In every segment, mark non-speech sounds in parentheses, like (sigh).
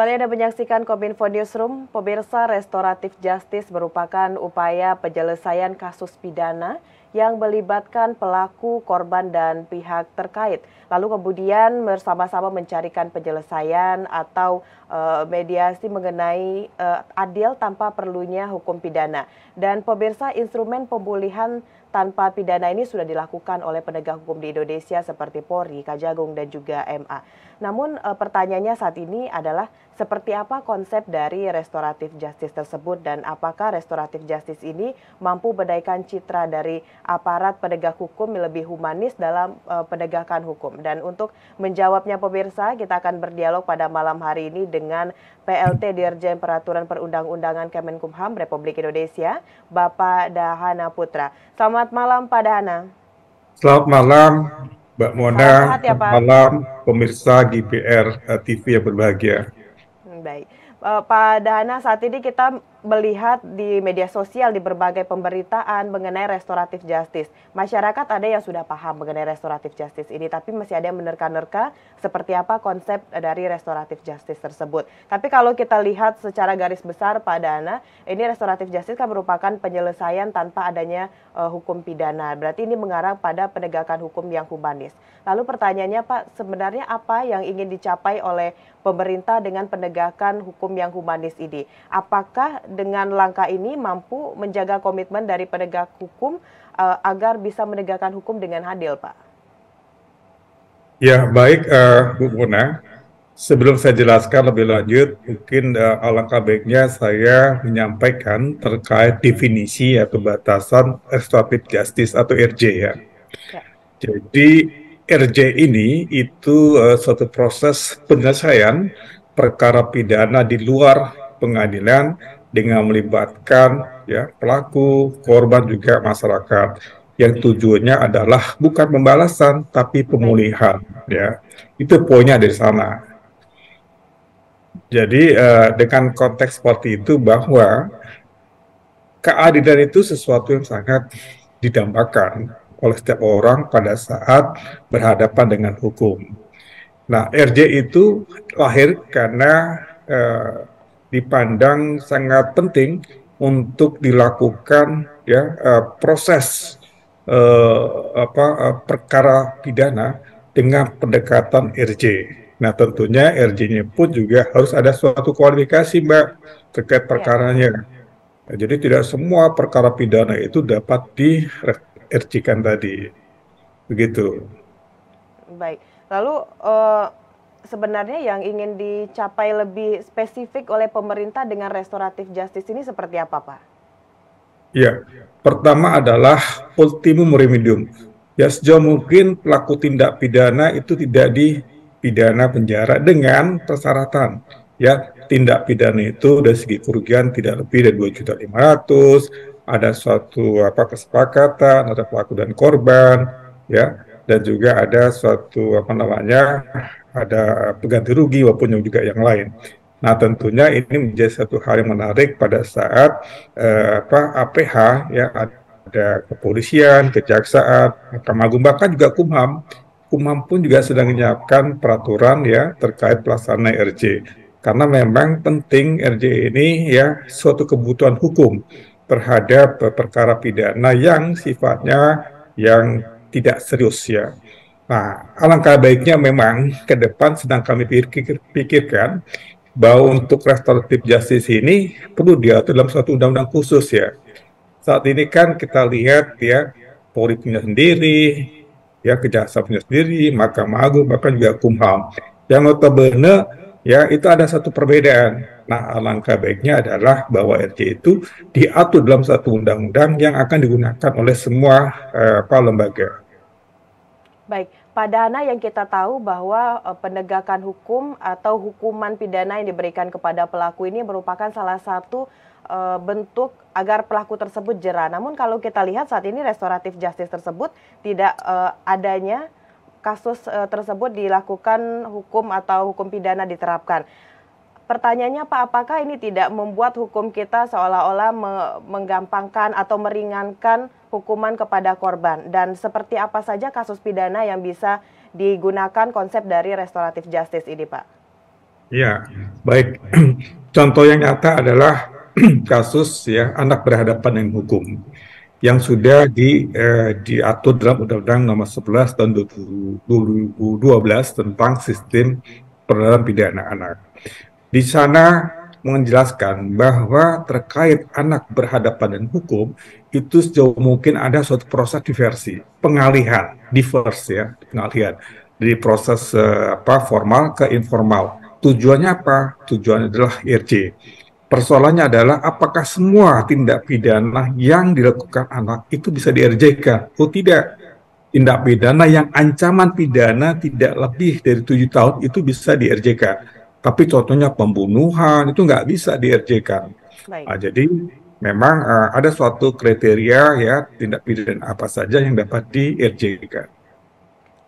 Kembali Anda menyaksikan Kominfo Newsroom, pemirsa restoratif justice merupakan upaya penyelesaian kasus pidana yang melibatkan pelaku, korban, dan pihak terkait. Lalu kemudian bersama-sama mencarikan penyelesaian atau e, mediasi mengenai e, adil tanpa perlunya hukum pidana. Dan pemirsa instrumen pemulihan tanpa pidana ini sudah dilakukan oleh penegak hukum di Indonesia seperti Polri, Kajagung, dan juga MA. Namun eh, pertanyaannya saat ini adalah seperti apa konsep dari restoratif justice tersebut dan apakah restoratif justice ini mampu menaikkan citra dari aparat penegak hukum lebih humanis dalam uh, penegakan hukum. Dan untuk menjawabnya pemirsa, kita akan berdialog pada malam hari ini dengan PLT Dirjen Peraturan Perundang-Undangan Kemenkumham Republik Indonesia, Bapak Dahana Putra. Selamat Selamat malam Pak Dahana. Selamat malam Mbak Mona. Selamat ya, Pak. malam pemirsa GPR eh, TV yang berbahagia. Hmm, baik. Eh, Pak Dana, saat ini kita melihat di media sosial di berbagai pemberitaan mengenai restoratif justice. Masyarakat ada yang sudah paham mengenai restoratif justice ini, tapi masih ada yang menerka-nerka seperti apa konsep dari restoratif justice tersebut. Tapi kalau kita lihat secara garis besar Pak Dana, ini restoratif justice kan merupakan penyelesaian tanpa adanya uh, hukum pidana. Berarti ini mengarah pada penegakan hukum yang humanis. Lalu pertanyaannya Pak, sebenarnya apa yang ingin dicapai oleh pemerintah dengan penegakan hukum yang humanis ini? Apakah dengan langkah ini mampu menjaga komitmen dari penegak hukum uh, agar bisa menegakkan hukum dengan adil, Pak? Ya, baik uh, Bu Puna. Sebelum saya jelaskan lebih lanjut, mungkin uh, alangkah baiknya saya menyampaikan terkait definisi atau batasan restoratif justice atau RJ ya. ya. Jadi RJ ini itu uh, suatu proses penyelesaian perkara pidana di luar pengadilan dengan melibatkan ya pelaku, korban juga masyarakat yang tujuannya adalah bukan pembalasan tapi pemulihan ya itu poinnya dari sana jadi eh, dengan konteks seperti itu bahwa keadilan itu sesuatu yang sangat didambakan oleh setiap orang pada saat berhadapan dengan hukum nah RJ itu lahir karena eh, dipandang sangat penting untuk dilakukan ya uh, proses uh, apa uh, perkara pidana dengan pendekatan RJ. Nah tentunya RJ-nya pun juga harus ada suatu kualifikasi mbak terkait iya. perkaranya. Nah, jadi tidak semua perkara pidana itu dapat di RJ-kan tadi, begitu. Baik, lalu uh sebenarnya yang ingin dicapai lebih spesifik oleh pemerintah dengan restoratif justice ini seperti apa, Pak? Ya, pertama adalah ultimum remedium. Ya, sejauh mungkin pelaku tindak pidana itu tidak di pidana penjara dengan persyaratan. Ya, tindak pidana itu dari segi kerugian tidak lebih dari 2.500, ada suatu apa kesepakatan ada pelaku dan korban, ya dan juga ada suatu apa namanya ada pengganti rugi maupun juga yang lain. Nah tentunya ini menjadi satu hal yang menarik pada saat eh, apa APH ya ada kepolisian, kejaksaan, Mahkamah Agung bahkan juga Kumham. Kumham pun juga sedang menyiapkan peraturan ya terkait pelaksanaan RJ. Karena memang penting RJ ini ya suatu kebutuhan hukum terhadap eh, perkara pidana yang sifatnya yang tidak serius ya. Nah, alangkah baiknya memang ke depan sedang kami pikir, pikirkan bahwa untuk restoratif justice ini perlu diatur dalam suatu undang-undang khusus ya. Saat ini kan kita lihat ya Polri punya sendiri, ya kejaksaan punya sendiri, Mahkamah Agung bahkan juga Kumham. Yang notabene ya itu ada satu perbedaan. Nah, alangkah baiknya adalah bahwa RC itu diatur dalam satu undang-undang yang akan digunakan oleh semua eh, lembaga. Baik, Pak Dana yang kita tahu bahwa eh, penegakan hukum atau hukuman pidana yang diberikan kepada pelaku ini merupakan salah satu eh, bentuk agar pelaku tersebut jerah. Namun kalau kita lihat saat ini restoratif justice tersebut tidak eh, adanya kasus tersebut dilakukan hukum atau hukum pidana diterapkan pertanyaannya Pak, apakah ini tidak membuat hukum kita seolah-olah me menggampangkan atau meringankan hukuman kepada korban? Dan seperti apa saja kasus pidana yang bisa digunakan konsep dari restoratif justice ini, Pak? Ya, baik. (clears throat) Contoh yang nyata adalah (clears throat) kasus ya anak berhadapan dengan hukum yang sudah di, eh, diatur dalam Undang-Undang Nomor 11 Tahun 2012 tentang sistem peradilan pidana anak. Di sana menjelaskan bahwa terkait anak berhadapan dengan hukum itu sejauh mungkin ada suatu proses diversi, pengalihan, diverse ya, pengalihan dari proses eh, apa formal ke informal. Tujuannya apa? Tujuannya adalah IRC. Persoalannya adalah apakah semua tindak pidana yang dilakukan anak itu bisa di atau Oh tidak. Tindak pidana yang ancaman pidana tidak lebih dari tujuh tahun itu bisa di tapi contohnya pembunuhan itu nggak bisa dirj-kan. Nah, jadi memang uh, ada suatu kriteria ya tindak pidana apa saja yang dapat dirj-kan.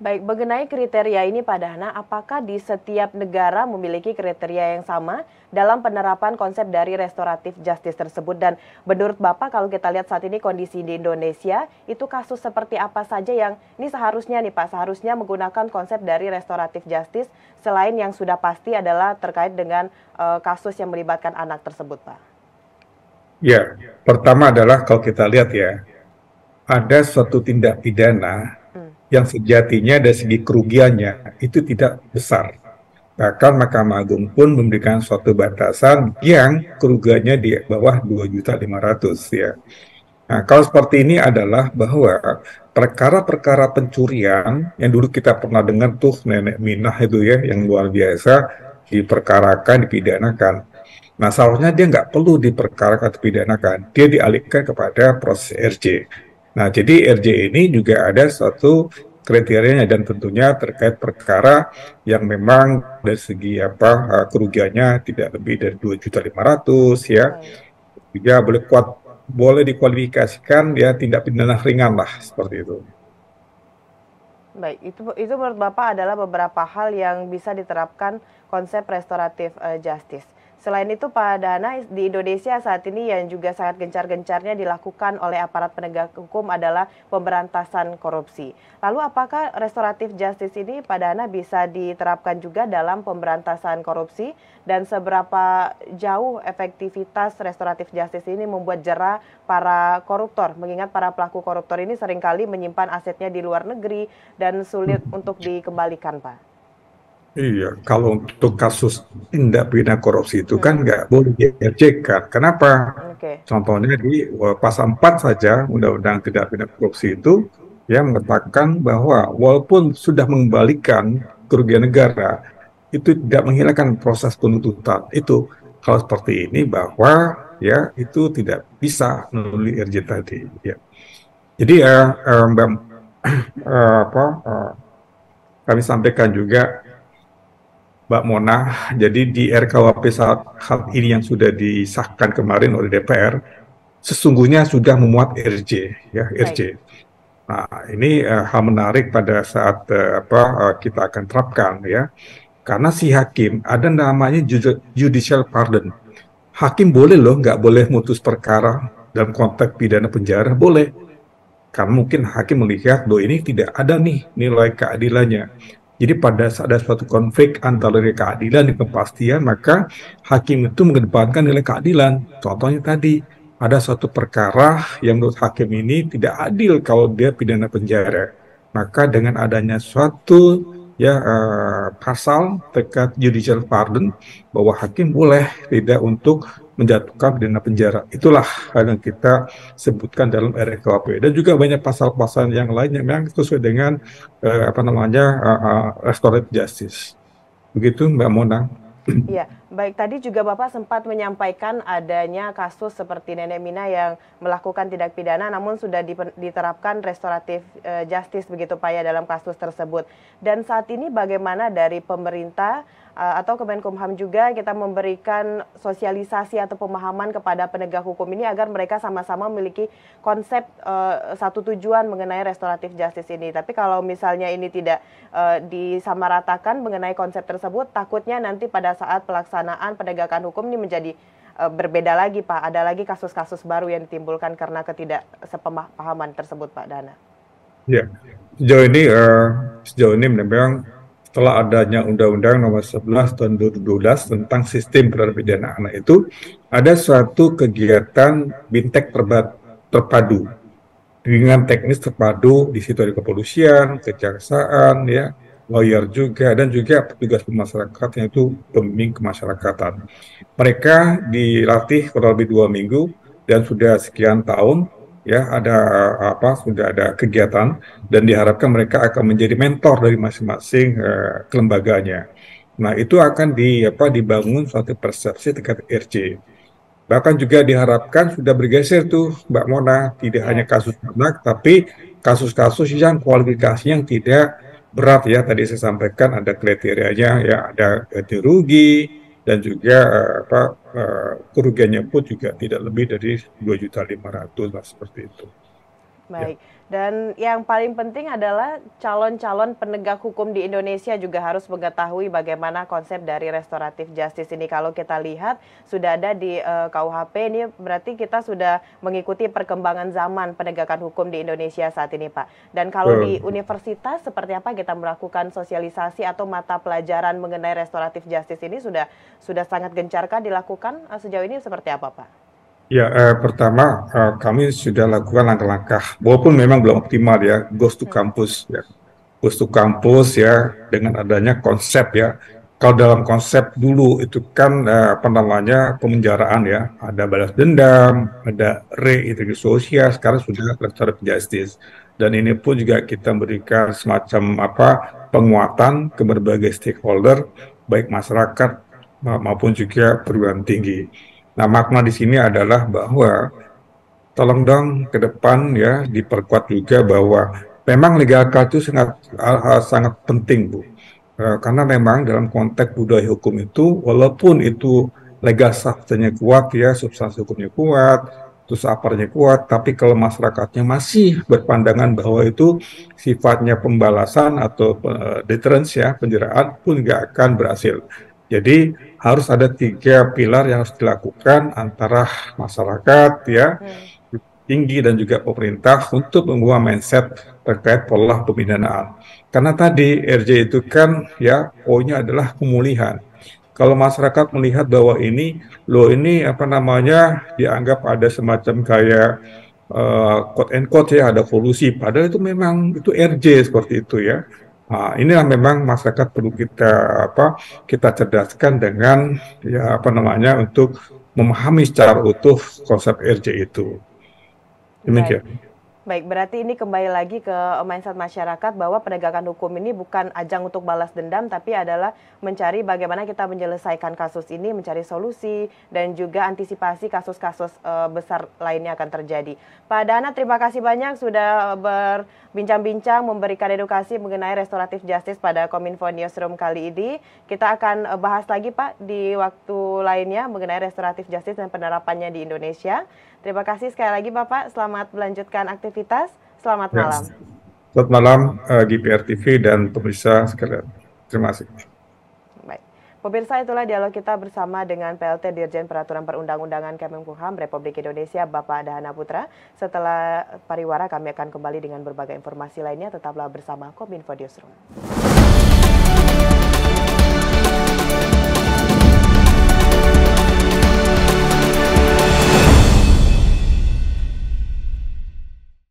Baik, mengenai kriteria ini Pak Dana, apakah di setiap negara memiliki kriteria yang sama dalam penerapan konsep dari restoratif justice tersebut? Dan menurut Bapak, kalau kita lihat saat ini kondisi di Indonesia, itu kasus seperti apa saja yang ini seharusnya nih Pak, seharusnya menggunakan konsep dari restoratif justice selain yang sudah pasti adalah terkait dengan uh, kasus yang melibatkan anak tersebut Pak? Ya, pertama adalah kalau kita lihat ya, ada suatu tindak pidana yang sejatinya dari segi kerugiannya itu tidak besar. Bahkan Mahkamah Agung pun memberikan suatu batasan yang kerugiannya di bawah 2.500 ya. Nah, kalau seperti ini adalah bahwa perkara-perkara pencurian yang dulu kita pernah dengar tuh nenek minah itu ya yang luar biasa diperkarakan, dipidanakan. Nah, seharusnya dia nggak perlu diperkarakan, dipidanakan. Dia dialihkan kepada proses RC Nah, jadi RJ ini juga ada suatu kriterianya dan tentunya terkait perkara yang memang dari segi apa eh, kerugiannya tidak lebih dari 2.500 ya. Juga boleh kuat boleh dikualifikasikan ya tindak pidana ringan lah seperti itu. Baik, itu itu menurut Bapak adalah beberapa hal yang bisa diterapkan konsep restoratif eh, justice. Selain itu, Pak Dana, di Indonesia saat ini yang juga sangat gencar-gencarnya dilakukan oleh aparat penegak hukum adalah pemberantasan korupsi. Lalu apakah restoratif justice ini, Pak Dana, bisa diterapkan juga dalam pemberantasan korupsi? Dan seberapa jauh efektivitas restoratif justice ini membuat jerah para koruptor? Mengingat para pelaku koruptor ini seringkali menyimpan asetnya di luar negeri dan sulit hmm. untuk dikembalikan, Pak. Iya, kalau untuk kasus tindak pidana korupsi itu kan hmm. kan nggak boleh diajarkan. Kenapa? Okay. Contohnya di pasal 4 saja Undang-Undang Tindak Pidana Korupsi itu ya mengatakan bahwa walaupun sudah mengembalikan kerugian negara, itu tidak menghilangkan proses penuntutan. Itu kalau seperti ini bahwa ya itu tidak bisa melalui RJ tadi. Ya. Jadi ya uh, Mbak uh, (clears throat) apa uh, kami sampaikan juga Mbak Mona. Jadi di RKUHP saat hal ini yang sudah disahkan kemarin oleh DPR sesungguhnya sudah memuat RJ ya RJ. Nah, ini uh, hal menarik pada saat uh, apa uh, kita akan terapkan ya. Karena si hakim ada namanya judicial pardon. Hakim boleh loh nggak boleh mutus perkara dalam konteks pidana penjara boleh. Karena mungkin hakim melihat loh ini tidak ada nih nilai keadilannya jadi pada saat ada suatu konflik antara nilai keadilan dan kepastian, maka hakim itu mengedepankan nilai keadilan. Contohnya tadi, ada suatu perkara yang menurut hakim ini tidak adil kalau dia pidana penjara. Maka dengan adanya suatu ya uh, pasal dekat judicial pardon bahwa hakim boleh tidak untuk menjatuhkan pidana penjara. Itulah yang kita sebutkan dalam RKUHP dan juga banyak pasal-pasal yang lainnya yang memang sesuai dengan uh, apa namanya uh, eh, restorative justice. Begitu Mbak Mona. Iya, baik. Tadi juga Bapak sempat menyampaikan adanya kasus seperti Nenek Mina yang melakukan tindak pidana namun sudah diterapkan restoratif eh, justice begitu Pak ya dalam kasus tersebut. Dan saat ini bagaimana dari pemerintah Eh, atau Kemenkumham juga kita memberikan sosialisasi atau pemahaman kepada penegak hukum ini agar mereka sama-sama memiliki konsep uh, satu tujuan mengenai restoratif justice ini. Tapi kalau misalnya ini tidak uh, disamaratakan mengenai konsep tersebut, takutnya nanti pada saat pelaksanaan penegakan hukum ini menjadi uh, berbeda lagi, Pak. Ada lagi kasus-kasus baru yang ditimbulkan karena ketidaksepemahaman tersebut, Pak Dana. Ya, sejauh ini uh, sejauh ini memang setelah adanya Undang-Undang Nomor 11 Tahun 2012 tentang sistem peradilan anak itu ada suatu kegiatan bintek terpadu dengan teknis terpadu di situ ada kepolisian, kejaksaan, ya lawyer juga dan juga petugas masyarakat yaitu pembimbing kemasyarakatan. Mereka dilatih kurang lebih dua minggu dan sudah sekian tahun ya ada eh, apa sudah ada kegiatan dan diharapkan mereka akan menjadi mentor dari masing-masing uh, kelembaganya. Nah, itu akan di apa dibangun suatu persepsi tingkat RC. Bahkan juga diharapkan sudah bergeser tuh Mbak Mona tidak ya. hanya kasus anak tapi kasus-kasus yang kualifikasi yang tidak berat ya tadi saya sampaikan ada kriterianya ya ada ganti rugi, dan juga apa eh, kerugiannya pun juga tidak lebih dari dua juta lima 2.500 lah seperti itu. Baik. Ya. Dan yang paling penting adalah calon-calon penegak hukum di Indonesia juga harus mengetahui bagaimana konsep dari restoratif justice ini. Kalau kita lihat sudah ada di uh, eh, KUHP ini berarti kita sudah mengikuti perkembangan zaman penegakan hukum di Indonesia saat ini, Pak. Dan kalau hmm. di universitas seperti apa kita melakukan sosialisasi atau mata pelajaran mengenai restoratif justice ini sudah sudah sangat gencarkah dilakukan eh, sejauh ini seperti apa, Pak? Ya, eh, pertama eh, kami sudah lakukan langkah-langkah, walaupun memang belum optimal ya, ghost to ya. campus ya, ghost to campus ya, dengan adanya konsep ya. Kalau dalam konsep dulu itu kan eh, apa namanya pemenjaraan ya, ada balas dendam, ada reintegrasi sosial, sekarang sudah restoratif justice. Dan ini pun juga kita berikan semacam apa penguatan ke berbagai stakeholder, baik masyarakat maupun juga perguruan tinggi. Nah, makna di sini adalah bahwa tolong dong ke depan ya diperkuat juga bahwa memang legal itu sangat sangat penting Bu. E, karena memang dalam konteks budaya hukum itu walaupun itu legal sahnya kuat ya, substansi hukumnya kuat, terus aparnya kuat, tapi kalau masyarakatnya masih berpandangan bahwa itu sifatnya pembalasan atau e, deterrence ya, penjeraan pun nggak akan berhasil. Jadi harus ada tiga pilar yang harus dilakukan antara masyarakat ya hmm. tinggi dan juga pemerintah untuk mengubah mindset terkait pola pembinaan. Karena tadi RJ itu kan ya o adalah pemulihan. Kalau masyarakat melihat bahwa ini lo ini apa namanya dianggap ada semacam kayak uh, quote and quote ya ada polusi. padahal itu memang itu RJ seperti itu ya Nah, inilah memang masyarakat perlu kita apa kita cerdaskan dengan ya apa namanya untuk memahami secara utuh konsep RJ itu. Demikian. Baik. Baik, berarti ini kembali lagi ke mindset masyarakat bahwa penegakan hukum ini bukan ajang untuk balas dendam, tapi adalah mencari bagaimana kita menyelesaikan kasus ini, mencari solusi, dan juga antisipasi kasus-kasus eh, besar lainnya akan terjadi. Pak Dana, terima kasih banyak sudah eh, berbincang-bincang, memberikan edukasi mengenai restoratif justice pada Kominfo Newsroom kali ini. Kita akan eh, bahas lagi Pak di waktu lainnya mengenai restoratif justice dan penerapannya di Indonesia. Terima kasih sekali lagi Bapak, selamat melanjutkan aktivitas. Selamat ya. malam. Selamat malam uh, eh, GPR TV dan pemirsa sekalian. Terima kasih. Baik. Pemirsa itulah dialog kita bersama dengan PLT Dirjen Peraturan Perundang-Undangan Kemenkumham Republik Indonesia Bapak Dahana Putra. Setelah pariwara kami akan kembali dengan berbagai informasi lainnya. Tetaplah bersama Kominfo Newsroom.